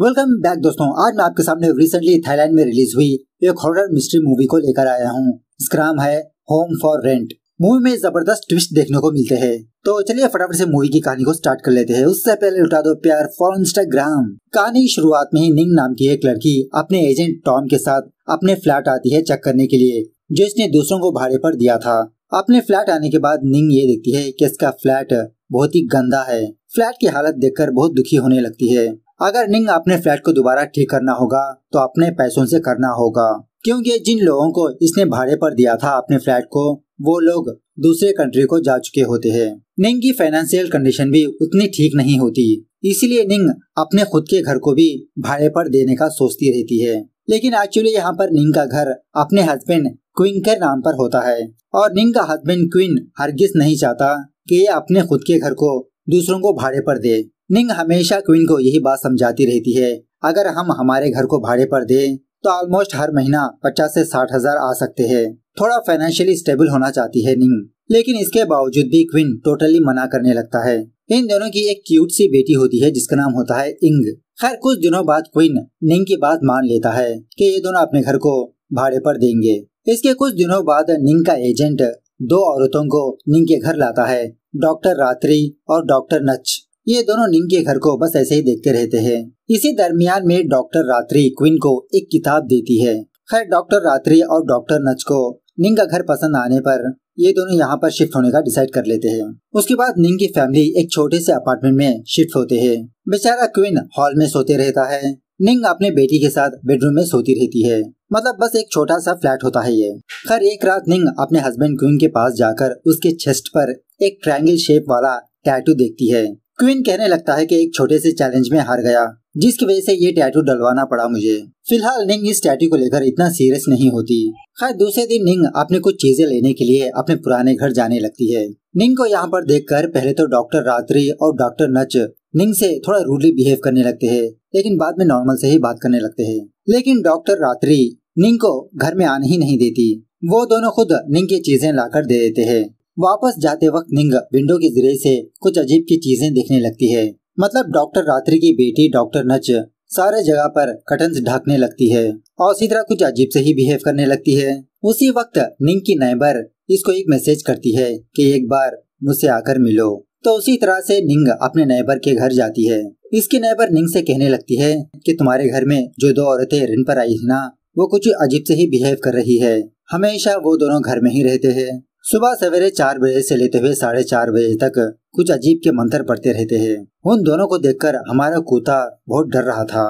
Welcome back दोस्तों आज मैं आपके सामने रिसेंटली थाईलैंड में रिलीज हुई एक हॉरर मिस्ट्री मूवी को लेकर आया हूँ इसका नाम है होम फॉर रेंट मूवी में जबरदस्त ट्विस्ट देखने को मिलते हैं तो चलिए फटाफट से मूवी की कहानी को स्टार्ट कर लेते हैं उससे पहले उठा दो प्यार फॉर इंस्टाग्राम कहानी की शुरुआत में ही निंग नाम की एक लड़की अपने एजेंट टॉम के साथ अपने फ्लैट आती है चेक करने के लिए जो इसने दूसरों को भाड़े पर दिया था अपने फ्लैट आने के बाद निंग ये देखती है कि इसका फ्लैट बहुत ही गंदा है फ्लैट की हालत देखकर बहुत दुखी होने लगती है अगर निंग अपने फ्लैट को दोबारा ठीक करना होगा तो अपने पैसों से करना होगा क्योंकि जिन लोगों को इसने भाड़े पर दिया था अपने फ्लैट को वो लोग दूसरे कंट्री को जा चुके होते हैं निंग की फाइनेंशियल कंडीशन भी उतनी ठीक नहीं होती इसीलिए निंग अपने खुद के घर को भी भाड़े पर देने का सोचती रहती है लेकिन एक्चुअली यहाँ पर निंग का घर अपने हस्बैंड क्वीन के नाम पर होता है और निंग का हस्बैंड क्वीन हरगिज नहीं चाहता कि ये अपने खुद के घर को दूसरों को भाड़े पर दे निंग हमेशा क्वीन को यही बात समझाती रहती है अगर हम हमारे घर को भाड़े पर दें तो ऑलमोस्ट हर महीना पचास से साठ हजार आ सकते हैं थोड़ा फाइनेंशियली स्टेबल होना चाहती है निंग लेकिन इसके बावजूद भी क्विन टोटली मना करने लगता है इन दोनों की एक क्यूट सी बेटी होती है जिसका नाम होता है इंग खैर कुछ दिनों बाद क्विन निंग की बात मान लेता है कि ये दोनों अपने घर को भाड़े पर देंगे इसके कुछ दिनों बाद निंग का एजेंट दो औरतों को निंग के घर लाता है डॉक्टर रात्रि और डॉक्टर नच ये दोनों निंग के घर को बस ऐसे ही देखते रहते हैं इसी दरमियान में डॉक्टर रात्रि क्विन को एक किताब देती है खैर डॉक्टर रात्रि और डॉक्टर नच को निंग का घर पसंद आने पर ये दोनों यहाँ पर शिफ्ट होने का डिसाइड कर लेते हैं उसके बाद निंग की फैमिली एक छोटे से अपार्टमेंट में शिफ्ट होते हैं बेचारा क्विन हॉल में सोते रहता है निंग अपने बेटी के साथ बेडरूम में सोती रहती है मतलब बस एक छोटा सा फ्लैट होता है ये खैर एक रात निंग अपने हस्बैंड क्विन के पास जाकर उसके चेस्ट पर एक ट्रायंगल शेप वाला टैटू देखती है क्वीन कहने लगता है कि एक छोटे से चैलेंज में हार गया जिसकी वजह से ये टैटू डलवाना पड़ा मुझे फिलहाल निंग इस टैटू को लेकर इतना सीरियस नहीं होती खैर दूसरे दिन निंग अपने कुछ चीजें लेने के लिए अपने पुराने घर जाने लगती है निंग को यहाँ पर देखकर पहले तो डॉक्टर रात्रि और डॉक्टर नच निंग से थोड़ा रूडली बिहेव करने लगते है लेकिन बाद में नॉर्मल से ही बात करने लगते है लेकिन डॉक्टर रात्रि निंग को घर में आने ही नहीं देती वो दोनों खुद निंग की चीजें लाकर दे देते हैं वापस जाते वक्त निंग विंडो के जरिए से कुछ अजीब की चीजें देखने लगती है मतलब डॉक्टर रात्रि की बेटी डॉक्टर नच सारे जगह पर कटन ढाकने लगती है और उसी तरह कुछ अजीब से ही बिहेव करने लगती है उसी वक्त निंग की नैबर इसको एक मैसेज करती है कि एक बार मुझसे आकर मिलो तो उसी तरह से निंग अपने नैबर के घर जाती है इसकी नैबर निंग से कहने लगती है कि तुम्हारे घर में जो दो औरतें ऋण पर आई है ना वो कुछ अजीब से ही बिहेव कर रही है हमेशा वो दोनों घर में ही रहते हैं सुबह सवेरे चार बजे से लेते हुए साढ़े चार बजे तक कुछ अजीब के मंत्र पढ़ते रहते हैं उन दोनों को देखकर हमारा कुत्ता बहुत डर रहा था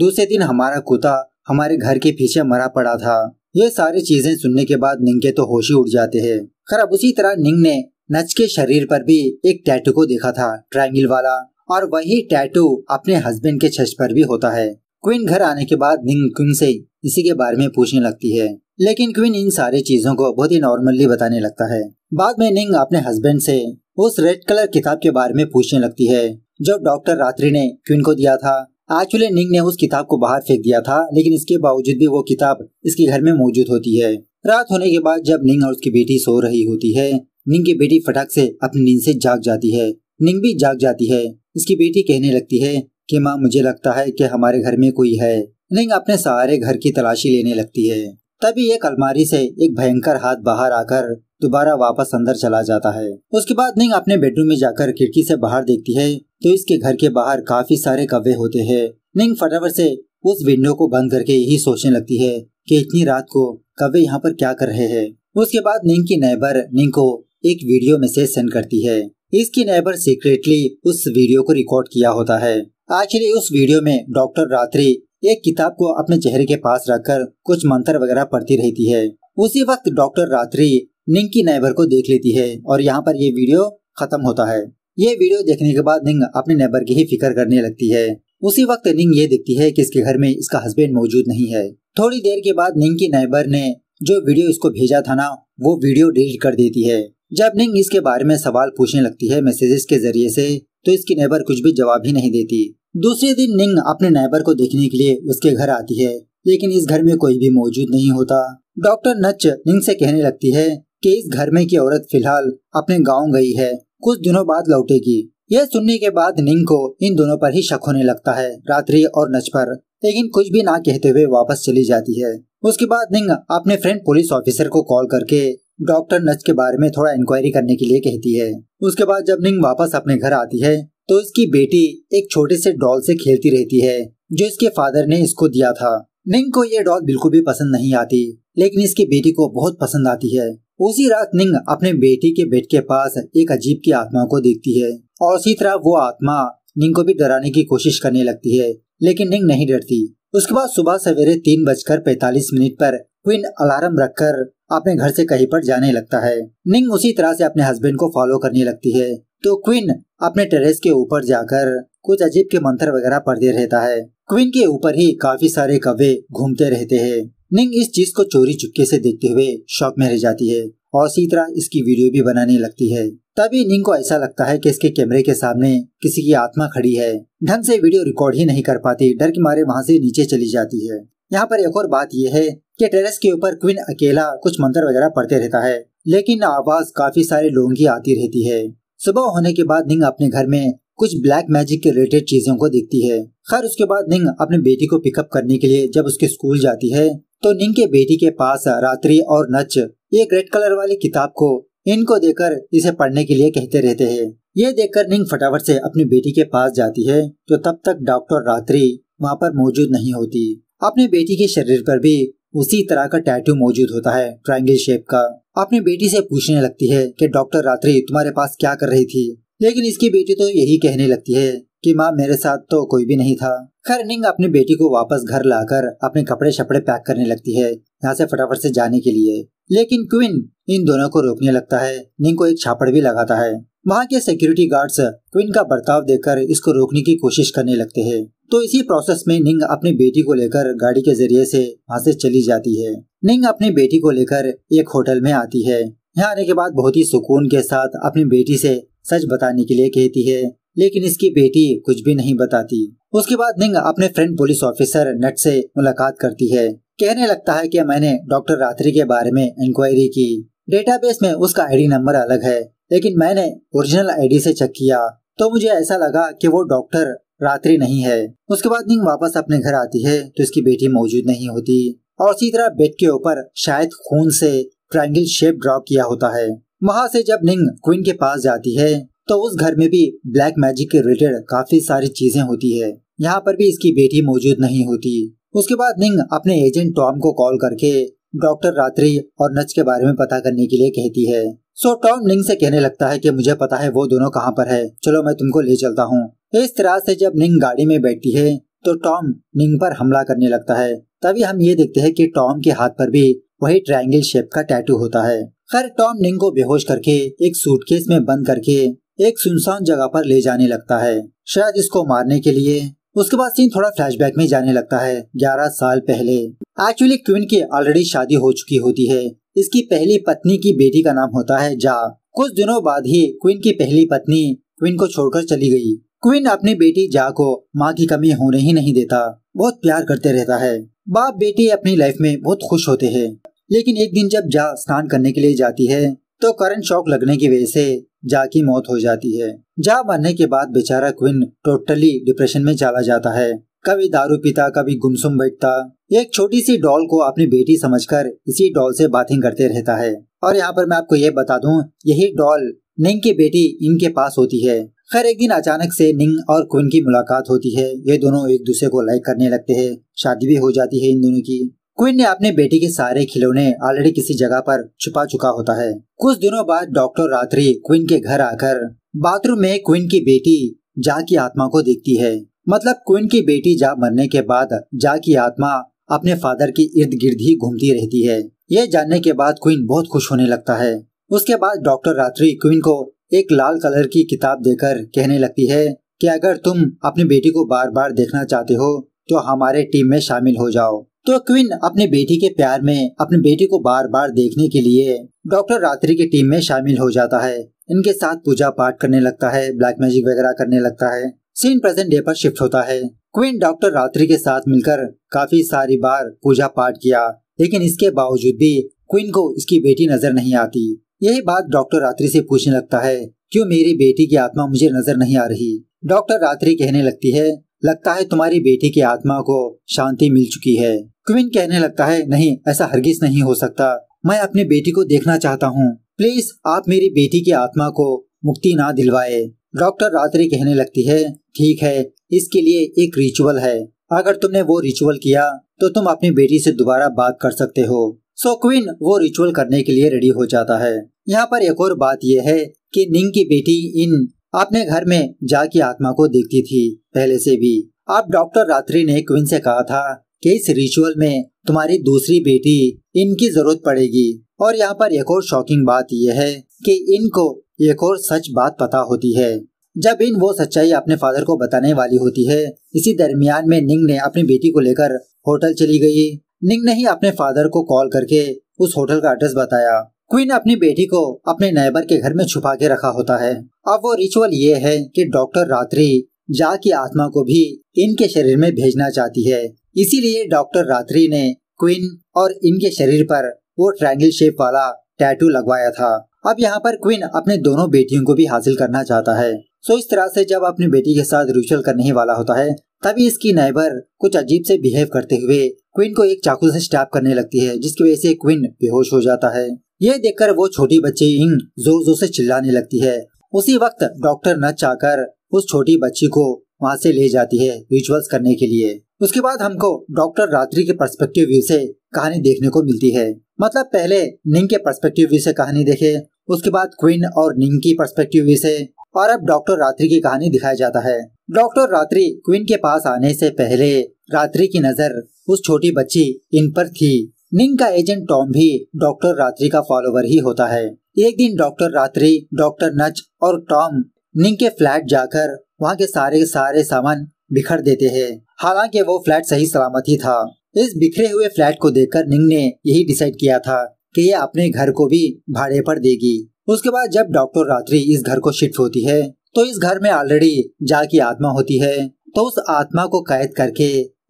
दूसरे दिन हमारा कुत्ता हमारे घर के पीछे मरा पड़ा था ये सारी चीजें सुनने के बाद निंग के तो होश ही उड़ जाते हैं खराब उसी तरह निंग ने नच के शरीर पर भी एक टैटू को देखा था ट्रायंगल वाला और वही टैटू अपने हस्बैंड के छत पर भी होता है क्वीन घर आने के बाद निंग क्वीन से इसी के बारे में पूछने लगती है लेकिन क्वीन इन सारी चीजों को बहुत ही नॉर्मली बताने लगता है बाद में निंग अपने हस्बैंड से उस रेड कलर किताब के बारे में पूछने लगती है जो डॉक्टर रात्रि ने क्वीन को दिया था एक्चुअली निंग ने उस किताब को बाहर फेंक दिया था लेकिन इसके बावजूद भी वो किताब इसके घर में मौजूद होती है रात होने के बाद जब निंग और उसकी बेटी सो रही होती है निंग की बेटी फटाक से अपनी नींद से जाग जाती है निंग भी जाग जाती है इसकी बेटी कहने लगती है कि माँ मुझे लगता है कि हमारे घर में कोई है निंग अपने सारे घर की तलाशी लेने लगती है तभी एक अलमारी से एक भयंकर हाथ बाहर आकर दोबारा वापस अंदर चला जाता है उसके बाद निंग अपने बेडरूम में जाकर खिड़की से बाहर देखती है तो इसके घर के बाहर काफी सारे कव्वे होते हैं निंग फटाफट से उस विंडो को बंद करके यही सोचने लगती है कि इतनी रात को कव्वे यहाँ पर क्या कर रहे हैं उसके बाद निंग की नेबर निंग को एक वीडियो मैसेज सेंड करती है इसकी नेबर सीक्रेटली उस वीडियो को रिकॉर्ड किया होता है आखिर उस वीडियो में डॉक्टर रात्रि एक किताब को अपने चेहरे के पास रखकर कुछ मंत्र वगैरह पढ़ती रहती है उसी वक्त डॉक्टर रात्रि निंग की नेबर को देख लेती है और यहाँ पर ये वीडियो खत्म होता है ये वीडियो देखने के बाद निंग अपने नेबर की ही फिक्र करने लगती है उसी वक्त निंग ये देखती है कि इसके घर में इसका हस्बैंड मौजूद नहीं है थोड़ी देर के बाद निंग की नेबर ने जो वीडियो इसको भेजा था ना वो वीडियो डिलीट कर देती है जब निंग इसके बारे में सवाल पूछने लगती है मैसेजेस के जरिए से तो इसकी नेबर कुछ भी जवाब ही नहीं देती दूसरे दिन निंग अपने नेबर को देखने के लिए उसके घर आती है लेकिन इस घर में कोई भी मौजूद नहीं होता डॉक्टर नच निंग से कहने लगती है कि इस घर में की औरत फिलहाल अपने गांव गई है कुछ दिनों बाद लौटेगी यह सुनने के बाद निंग को इन दोनों पर ही शक होने लगता है रात्रि और नच पर लेकिन कुछ भी ना कहते हुए वापस चली जाती है उसके बाद निंग अपने फ्रेंड पुलिस ऑफिसर को कॉल करके डॉक्टर नच के बारे में थोड़ा इंक्वायरी करने के लिए कहती है उसके बाद जब निंग वापस अपने घर आती है तो इसकी बेटी एक छोटे से डॉल से खेलती रहती है जो इसके फादर ने इसको दिया था निंग को ये डॉल बिल्कुल भी पसंद नहीं आती लेकिन इसकी बेटी को बहुत पसंद आती है उसी रात निंग अपने बेटी के बेड के पास एक अजीब की आत्मा को देखती है और उसी तरह वो आत्मा निंग को भी डराने की कोशिश करने लगती है लेकिन निंग नहीं डरती उसके बाद सुबह सवेरे तीन बजकर पैतालीस मिनट पर क्विन अलार्म रखकर अपने घर से कहीं पर जाने लगता है निंग उसी तरह से अपने हस्बैंड को फॉलो करने लगती है तो क्विन अपने टेरेस के ऊपर जाकर कुछ अजीब के मंत्र वगैरह पढ़ते रहता है क्विन के ऊपर ही काफी सारे कवे घूमते रहते हैं निंग इस चीज को चोरी चुपके से देखते हुए शॉक में रह जाती है और इसी तरह इसकी वीडियो भी बनाने लगती है तभी निंग को ऐसा लगता है कि इसके कैमरे के सामने किसी की आत्मा खड़ी है ढंग से वीडियो रिकॉर्ड ही नहीं कर पाती डर के मारे वहाँ से नीचे चली जाती है यहाँ पर एक और बात यह है कि टेरेस के ऊपर क्वीन अकेला कुछ मंत्र वगैरह पढ़ते रहता है लेकिन आवाज काफी सारे लोगों की आती रहती है सुबह होने के बाद निंग अपने घर में कुछ ब्लैक मैजिक के रिलेटेड चीजों को देखती है खैर उसके बाद निंग अपने बेटी को पिकअप करने के लिए जब उसके स्कूल जाती है तो निंग के बेटी के पास रात्रि और नच एक रेड कलर वाली किताब को इनको देकर इसे पढ़ने के लिए कहते रहते हैं ये देखकर निंग फटाफट से अपनी बेटी के पास जाती है तो तब तक डॉक्टर रात्रि वहाँ पर मौजूद नहीं होती अपने बेटी के शरीर पर भी उसी तरह का टैटू मौजूद होता है ट्राइंगल शेप का अपनी बेटी से पूछने लगती है कि डॉक्टर रात्रि तुम्हारे पास क्या कर रही थी लेकिन इसकी बेटी तो यही कहने लगती है कि माँ मेरे साथ तो कोई भी नहीं था खरनिंग अपनी बेटी को वापस घर लाकर अपने कपड़े शपड़े पैक करने लगती है यहाँ से फटाफट से जाने के लिए लेकिन क्विन इन दोनों को रोकने लगता है निंग को एक छापड़ भी लगाता है वहाँ के सिक्योरिटी गार्ड्स क्विन का बर्ताव देकर इसको रोकने की कोशिश करने लगते हैं तो इसी प्रोसेस में निंग अपनी बेटी को लेकर गाड़ी के जरिए से वहाँ से चली जाती है निंग अपनी बेटी को लेकर एक होटल में आती है यहाँ आने के बाद बहुत ही सुकून के साथ अपनी बेटी से सच बताने के लिए कहती है लेकिन इसकी बेटी कुछ भी नहीं बताती उसके बाद निंग अपने फ्रेंड पुलिस ऑफिसर नट से मुलाकात करती है कहने लगता है कि मैंने डॉक्टर रात्रि के बारे में इंक्वायरी की डेटाबेस में उसका आईडी नंबर अलग है लेकिन मैंने ओरिजिनल आईडी से चेक किया तो मुझे ऐसा लगा कि वो डॉक्टर रात्रि नहीं है उसके बाद निंग वापस अपने घर आती है तो इसकी बेटी मौजूद नहीं होती और इसी तरह बेड के ऊपर शायद खून से ट्राइंगल शेप ड्रॉ किया होता है वहाँ से जब निंग क्वीन के पास जाती है तो उस घर में भी ब्लैक मैजिक के रिलेटेड काफी सारी चीजें होती है यहाँ पर भी इसकी बेटी मौजूद नहीं होती उसके बाद निंग अपने एजेंट टॉम को कॉल करके डॉक्टर रात्रि और नच के बारे में पता करने के लिए कहती है सो टॉम निंग से कहने लगता है कि मुझे पता है वो दोनों कहाँ पर है चलो मैं तुमको ले चलता हूँ इस तरह से जब निंग गाड़ी में बैठती है तो टॉम निंग पर हमला करने लगता है तभी हम ये देखते हैं कि टॉम के हाथ पर भी वही ट्रायंगल शेप का टैटू होता है खैर टॉम निंग को बेहोश करके एक सूटकेस में बंद करके एक सुनसान जगह पर ले जाने लगता है शायद इसको मारने के लिए उसके बाद सीन थोड़ा फ्लैशबैक में जाने लगता है 11 साल पहले एक्चुअली क्विन की ऑलरेडी शादी हो चुकी होती है इसकी पहली पत्नी की बेटी का नाम होता है जा कुछ दिनों बाद ही क्विन की पहली पत्नी क्विन को छोड़कर चली गई क्वीन अपनी बेटी जा को माँ की कमी होने ही नहीं देता बहुत प्यार करते रहता है बाप बेटी अपनी लाइफ में बहुत खुश होते हैं लेकिन एक दिन जब जा स्नान करने के लिए जाती है तो करंट शॉक लगने की वजह से जा की मौत हो जाती है जा मरने के बाद बेचारा क्विन टोटली डिप्रेशन में चला जाता है कभी दारू पीता कभी गुमसुम बैठता एक छोटी सी डॉल को अपनी बेटी समझकर इसी डॉल से बातें करते रहता है और यहाँ पर मैं आपको ये बता दूँ यही डॉल निंग की बेटी इनके पास होती है खैर एक दिन अचानक से निंग और क्विन की मुलाकात होती है ये दोनों एक दूसरे को लाइक करने लगते हैं शादी भी हो जाती है इन दोनों की क्विन ने अपने बेटे के सारे खिलौने ऑलरेडी किसी जगह पर छुपा चुका होता है कुछ दिनों बाद डॉक्टर रात्रि क्विन के घर आकर बाथरूम में क्विन की बेटी जा की आत्मा को देखती है मतलब क्विन की बेटी जा मरने के बाद जा की आत्मा अपने फादर के इर्द गिर्द ही घूमती रहती है ये जानने के बाद क्विन बहुत खुश होने लगता है उसके बाद डॉक्टर रात्रि क्विन को एक लाल कलर की किताब देकर कहने लगती है कि अगर तुम अपनी बेटी को बार बार देखना चाहते हो तो हमारे टीम में शामिल हो जाओ तो क्विन अपने बेटी के प्यार में अपनी बेटी को बार बार देखने के लिए डॉक्टर रात्रि की टीम में शामिल हो जाता है इनके साथ पूजा पाठ करने लगता है ब्लैक मैजिक वगैरह करने लगता है सीन प्रेजेंट डे पर शिफ्ट होता है क्विन डॉक्टर रात्रि के साथ मिलकर काफी सारी बार पूजा पाठ किया लेकिन इसके बावजूद भी क्विन को इसकी बेटी नजर नहीं आती यही बात डॉक्टर रात्रि से पूछने लगता है क्यों मेरी बेटी की आत्मा मुझे नजर नहीं आ रही डॉक्टर रात्रि कहने लगती है लगता है तुम्हारी बेटी की आत्मा को शांति मिल चुकी है क्विन कहने लगता है नहीं ऐसा हरगिज नहीं हो सकता मैं अपनी बेटी को देखना चाहता हूँ प्लीज आप मेरी बेटी की आत्मा को मुक्ति ना दिलवाए डॉक्टर रात्रि कहने लगती है ठीक है इसके लिए एक रिचुअल है अगर तुमने वो रिचुअल किया तो तुम अपनी बेटी से दोबारा बात कर सकते हो सो क्वीन वो रिचुअल करने के लिए रेडी हो जाता है यहाँ पर एक और बात यह है कि निंग की बेटी इन अपने घर में जा की आत्मा को देखती थी पहले से भी अब डॉक्टर रात्रि ने क्वीन से कहा था कि इस रिचुअल में तुम्हारी दूसरी बेटी इनकी जरूरत पड़ेगी और यहाँ पर एक और शॉकिंग बात यह है कि इनको एक और सच बात पता होती है जब इन वो सच्चाई अपने फादर को बताने वाली होती है इसी दरमियान में निंग ने अपनी बेटी को लेकर होटल चली गई निंग ने ही अपने फादर को कॉल करके उस होटल का एड्रेस बताया क्वीन अपनी बेटी को अपने नेबर के घर में छुपा के रखा होता है अब वो रिचुअल ये है कि डॉक्टर रात्रि जा की आत्मा को भी इनके शरीर में भेजना चाहती है इसीलिए डॉक्टर रात्रि ने क्वीन और इनके शरीर पर वो ट्रायंगल शेप वाला टैटू लगवाया था अब यहाँ पर क्वीन अपने दोनों बेटियों को भी हासिल करना चाहता है सो इस तरह से जब अपनी बेटी के साथ रिचुअल करने ही वाला होता है तभी इसकी नाइबर कुछ अजीब से बिहेव करते हुए क्विन को एक चाकू से स्टैप करने लगती है जिसकी वजह से क्विन बेहोश हो जाता है ये देखकर वो छोटी बच्ची इंग जोर जोर से चिल्लाने लगती है उसी वक्त डॉक्टर न चाहकर उस छोटी बच्ची को वहाँ से ले जाती है रिचुअल्स करने के लिए उसके बाद हमको डॉक्टर रात्रि के पर्सपेक्टिव व्यू से कहानी देखने को मिलती है मतलब पहले निंग के पर्सपेक्टिव व्यू से कहानी देखे उसके बाद क्विन और निंग की पर्सपेक्टिव व्यू से और अब डॉक्टर रात्रि की कहानी दिखाया जाता है डॉक्टर रात्रि क्वीन के पास आने से पहले रात्रि की नजर उस छोटी बच्ची इन पर थी निंग का एजेंट टॉम भी डॉक्टर रात्रि का फॉलोवर ही होता है एक दिन डॉक्टर रात्रि डॉक्टर नच और टॉम निंग के फ्लैट जाकर वहाँ के सारे सारे सामान बिखर देते हैं हालांकि वो फ्लैट सही सलामत ही था इस बिखरे हुए फ्लैट को देखकर निंग ने यही डिसाइड किया था कि ये अपने घर को भी भाड़े पर देगी उसके बाद जब डॉक्टर रात्रि इस घर को शिफ्ट होती है तो इस घर में ऑलरेडी जा की आत्मा होती है तो उस आत्मा को कैद करके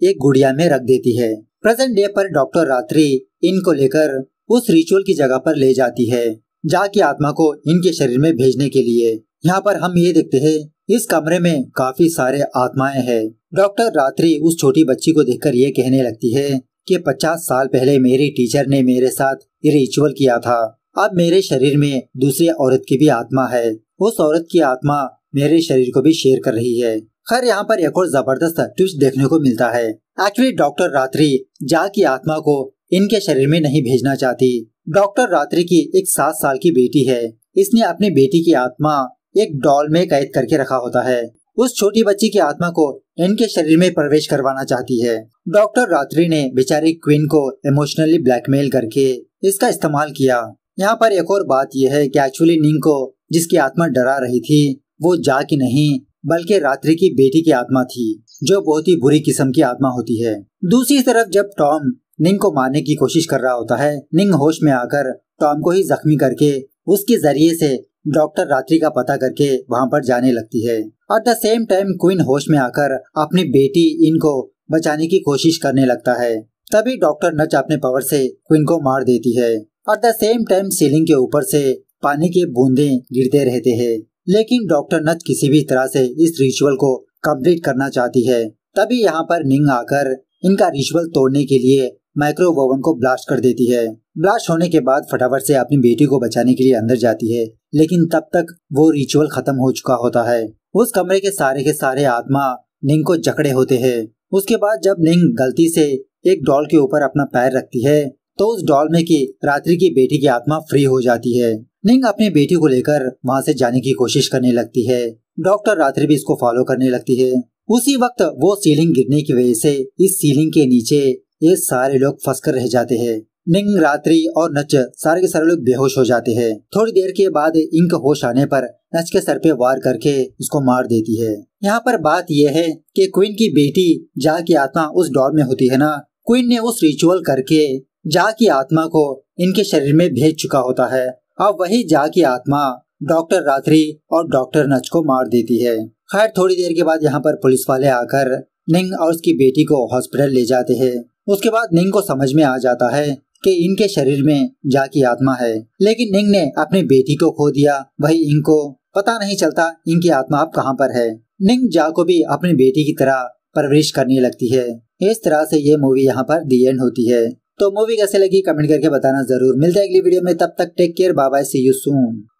एक गुड़िया में रख देती है प्रेजेंट डे पर डॉक्टर रात्रि इनको लेकर उस रिचुअल की जगह पर ले जाती है जा की आत्मा को इनके शरीर में भेजने के लिए यहाँ पर हम ये देखते हैं इस कमरे में काफी सारे आत्माएं हैं। डॉक्टर रात्रि उस छोटी बच्ची को देखकर ये कहने लगती है कि 50 साल पहले मेरी टीचर ने मेरे साथ ये रिचुअल किया था अब मेरे शरीर में दूसरी औरत की भी आत्मा है उस औरत की आत्मा मेरे शरीर को भी शेयर कर रही है खैर यहाँ पर एक और जबरदस्त ट्विस्ट देखने को मिलता है एक्चुअली डॉक्टर रात्रि जा की आत्मा को इनके शरीर में नहीं भेजना चाहती डॉक्टर रात्रि की एक सात साल की बेटी है इसने अपनी बेटी की आत्मा एक डॉल में कैद करके रखा होता है उस छोटी बच्ची की आत्मा को इनके शरीर में प्रवेश करवाना चाहती है डॉक्टर रात्रि ने बेचारी क्वीन को इमोशनली ब्लैकमेल करके इसका इस्तेमाल किया यहाँ पर एक और बात यह है कि एक्चुअली निंग को जिसकी आत्मा डरा रही थी वो जा की नहीं बल्कि रात्रि की बेटी की आत्मा थी जो बहुत ही बुरी किस्म की आत्मा होती है दूसरी तरफ जब टॉम निंग को मारने की कोशिश कर रहा होता है निंग होश में आकर टॉम को ही जख्मी करके उसके जरिए से डॉक्टर रात्रि का पता करके वहाँ पर जाने लगती है at the same time queen होश में आकर अपनी बेटी इनको बचाने की कोशिश करने लगता है तभी डॉक्टर नच अपने पावर से क्वीन को मार देती है at the same time ceiling के ऊपर से पानी के बूंदे गिरते रहते हैं लेकिन डॉक्टर नच किसी भी तरह से इस रिचुअल को कंप्लीट करना चाहती है तभी यहाँ पर निंग आकर इनका रिचुअल तोड़ने के लिए माइक्रोवन को ब्लास्ट कर देती है ब्लास्ट होने के बाद फटाफट से अपनी बेटी को बचाने के लिए अंदर जाती है लेकिन तब तक वो रिचुअल खत्म हो चुका होता है उस कमरे के सारे के सारे आत्मा निंग को जकड़े होते हैं उसके बाद जब निंग गलती से एक डॉल के ऊपर अपना पैर रखती है तो उस डॉल में की रात्रि की बेटी की आत्मा फ्री हो जाती है निंग अपने बेटी को लेकर वहाँ से जाने की कोशिश करने लगती है डॉक्टर रात्रि भी इसको फॉलो करने लगती है उसी वक्त वो सीलिंग गिरने की वजह से इस सीलिंग के नीचे ये सारे लोग फंस कर रह जाते हैं निंग रात्रि और नच सारे के सारे लोग बेहोश हो जाते हैं थोड़ी देर के बाद इंक होश आने पर नच के सर पे वार करके उसको मार देती है यहाँ पर बात यह है कि क्वीन की बेटी जा की आत्मा उस डॉल में होती है ना क्वीन ने उस रिचुअल करके जा की आत्मा को इनके शरीर में भेज चुका होता है अब वही जा की आत्मा डॉक्टर रात्रि और डॉक्टर नच को मार देती है खैर थोड़ी देर के बाद यहाँ पर पुलिस वाले आकर निंग और उसकी बेटी को हॉस्पिटल ले जाते हैं उसके बाद निंग को समझ में आ जाता है कि इनके शरीर में जा की आत्मा है लेकिन निंग ने अपनी बेटी को खो दिया वही इनको पता नहीं चलता इनकी आत्मा अब कहाँ पर है निंग जा को भी अपनी बेटी की तरह परवरिश करने लगती है इस तरह से ये मूवी यहाँ पर दी एंड होती है तो मूवी कैसे लगी कमेंट करके बताना जरूर मिलते हैं अगली वीडियो में तब तक take care bye bye see you soon